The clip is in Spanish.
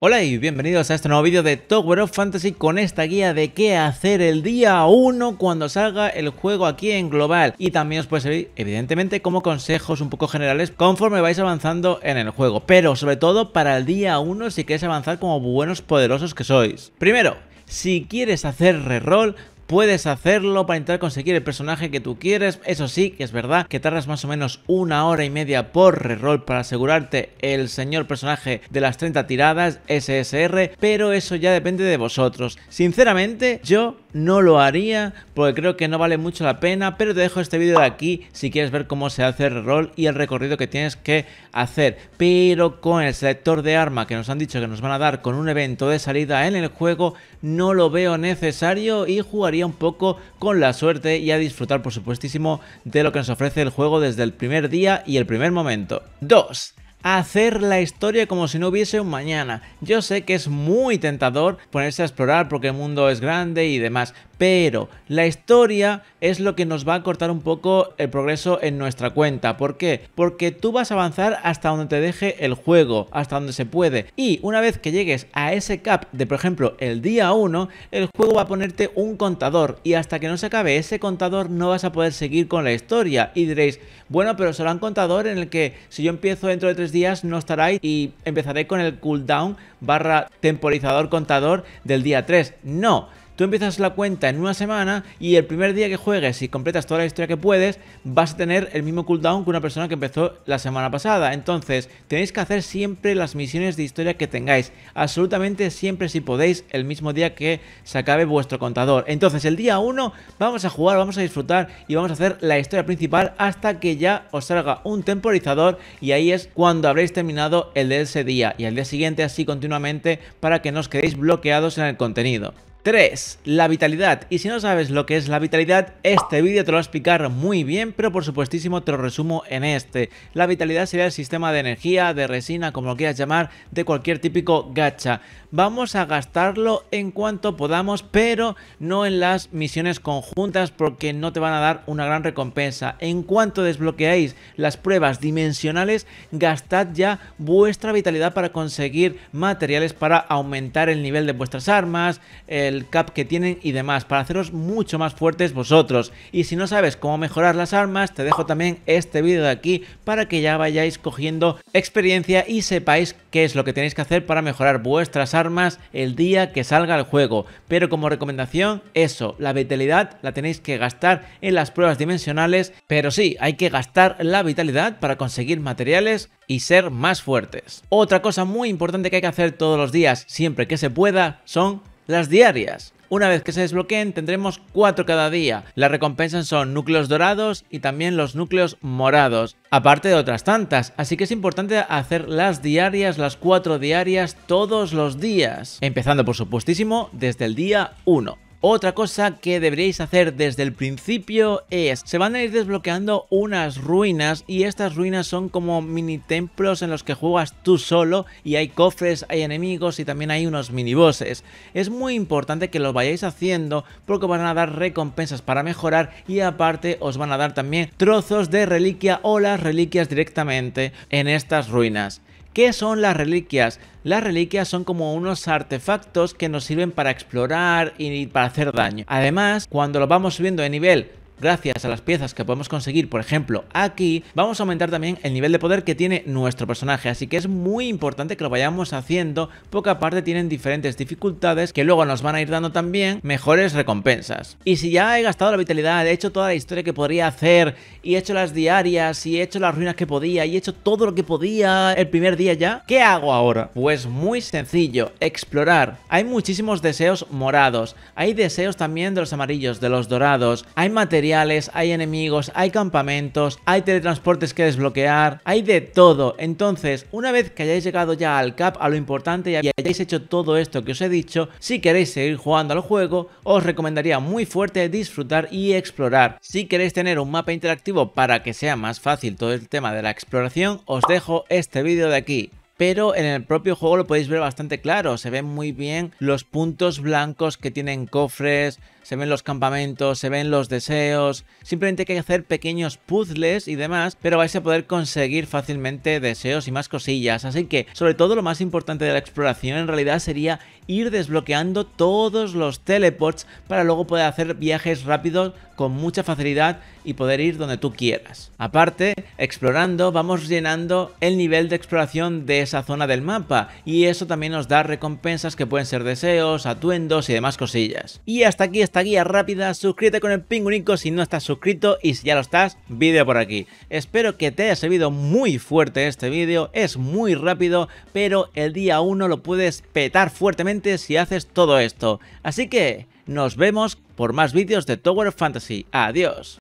Hola y bienvenidos a este nuevo vídeo de Tower of Fantasy con esta guía de qué hacer el día 1 cuando salga el juego aquí en global y también os puede servir evidentemente como consejos un poco generales conforme vais avanzando en el juego pero sobre todo para el día 1 si queréis avanzar como buenos poderosos que sois. Primero, si quieres hacer reroll puedes hacerlo para intentar conseguir el personaje que tú quieres. Eso sí, que es verdad que tardas más o menos una hora y media por reroll para asegurarte el señor personaje de las 30 tiradas SSR, pero eso ya depende de vosotros. Sinceramente, yo no lo haría porque creo que no vale mucho la pena, pero te dejo este vídeo de aquí si quieres ver cómo se hace el reroll y el recorrido que tienes que hacer. Pero con el selector de arma que nos han dicho que nos van a dar con un evento de salida en el juego, no lo veo necesario y jugaría un poco con la suerte y a disfrutar por supuestísimo de lo que nos ofrece el juego desde el primer día y el primer momento. 2 hacer la historia como si no hubiese un mañana. Yo sé que es muy tentador ponerse a explorar porque el mundo es grande y demás, pero la historia es lo que nos va a cortar un poco el progreso en nuestra cuenta. ¿Por qué? Porque tú vas a avanzar hasta donde te deje el juego, hasta donde se puede. Y una vez que llegues a ese cap de, por ejemplo, el día 1, el juego va a ponerte un contador. Y hasta que no se acabe ese contador no vas a poder seguir con la historia. Y diréis, bueno, pero será un contador en el que si yo empiezo dentro de tres días no estará y empezaré con el cooldown barra temporizador contador del día 3. No, Tú empiezas la cuenta en una semana y el primer día que juegues y completas toda la historia que puedes, vas a tener el mismo cooldown que una persona que empezó la semana pasada. Entonces, tenéis que hacer siempre las misiones de historia que tengáis. Absolutamente siempre si podéis el mismo día que se acabe vuestro contador. Entonces, el día 1 vamos a jugar, vamos a disfrutar y vamos a hacer la historia principal hasta que ya os salga un temporizador y ahí es cuando habréis terminado el de ese día y el día siguiente así continuamente para que no os quedéis bloqueados en el contenido. 3. La vitalidad. Y si no sabes lo que es la vitalidad, este vídeo te lo va a explicar muy bien, pero por supuestísimo te lo resumo en este. La vitalidad sería el sistema de energía, de resina, como lo quieras llamar, de cualquier típico gacha. Vamos a gastarlo en cuanto podamos, pero no en las misiones conjuntas porque no te van a dar una gran recompensa. En cuanto desbloqueáis las pruebas dimensionales, gastad ya vuestra vitalidad para conseguir materiales para aumentar el nivel de vuestras armas, eh, el cap que tienen y demás, para haceros mucho más fuertes vosotros. Y si no sabes cómo mejorar las armas, te dejo también este vídeo de aquí para que ya vayáis cogiendo experiencia y sepáis qué es lo que tenéis que hacer para mejorar vuestras armas el día que salga el juego. Pero como recomendación, eso, la vitalidad la tenéis que gastar en las pruebas dimensionales, pero sí, hay que gastar la vitalidad para conseguir materiales y ser más fuertes. Otra cosa muy importante que hay que hacer todos los días, siempre que se pueda, son las diarias. Una vez que se desbloqueen tendremos 4 cada día. Las recompensas son núcleos dorados y también los núcleos morados, aparte de otras tantas, así que es importante hacer las diarias, las 4 diarias, todos los días. Empezando por supuestísimo desde el día 1. Otra cosa que deberíais hacer desde el principio es, se van a ir desbloqueando unas ruinas y estas ruinas son como mini templos en los que juegas tú solo y hay cofres, hay enemigos y también hay unos minibosses. Es muy importante que los vayáis haciendo porque van a dar recompensas para mejorar y aparte os van a dar también trozos de reliquia o las reliquias directamente en estas ruinas. ¿Qué son las reliquias? Las reliquias son como unos artefactos que nos sirven para explorar y para hacer daño. Además, cuando lo vamos subiendo de nivel gracias a las piezas que podemos conseguir, por ejemplo, aquí, vamos a aumentar también el nivel de poder que tiene nuestro personaje, así que es muy importante que lo vayamos haciendo, porque aparte tienen diferentes dificultades que luego nos van a ir dando también mejores recompensas. Y si ya he gastado la vitalidad, he hecho toda la historia que podría hacer, y he hecho las diarias, y he hecho las ruinas que podía, y he hecho todo lo que podía el primer día ya, ¿qué hago ahora? Pues muy sencillo, explorar. Hay muchísimos deseos morados, hay deseos también de los amarillos, de los dorados, hay material hay enemigos, hay campamentos, hay teletransportes que desbloquear, hay de todo. Entonces, una vez que hayáis llegado ya al cap, a lo importante y hayáis hecho todo esto que os he dicho, si queréis seguir jugando al juego, os recomendaría muy fuerte disfrutar y explorar. Si queréis tener un mapa interactivo para que sea más fácil todo el tema de la exploración, os dejo este vídeo de aquí pero en el propio juego lo podéis ver bastante claro, se ven muy bien los puntos blancos que tienen cofres, se ven los campamentos, se ven los deseos, simplemente hay que hacer pequeños puzzles y demás, pero vais a poder conseguir fácilmente deseos y más cosillas, así que sobre todo lo más importante de la exploración en realidad sería ir desbloqueando todos los teleports para luego poder hacer viajes rápidos con mucha facilidad y poder ir donde tú quieras. Aparte, explorando vamos llenando el nivel de exploración de esa zona del mapa y eso también nos da recompensas que pueden ser deseos, atuendos y demás cosillas. Y hasta aquí está guía rápida, suscríbete con el pingüinico si no estás suscrito y si ya lo estás, vídeo por aquí. Espero que te haya servido muy fuerte este vídeo, es muy rápido, pero el día 1 lo puedes petar fuertemente si haces todo esto. Así que nos vemos por más vídeos de Tower Fantasy. Adiós.